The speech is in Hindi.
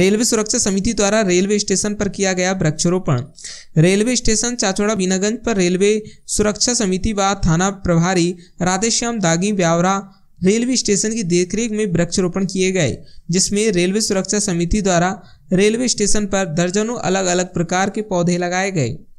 रेलवे सुरक्षा समिति द्वारा रेलवे स्टेशन पर किया गया वृक्षारोपण रेलवे स्टेशन चाचौड़ा बीनागंज पर रेलवे सुरक्षा समिति व थाना प्रभारी राधेश्याम दागी ब्यावरा रेलवे स्टेशन की देखरेख में वृक्षारोपण किए गए जिसमें रेलवे सुरक्षा समिति द्वारा रेलवे स्टेशन पर दर्जनों अलग अलग प्रकार के पौधे लगाए गए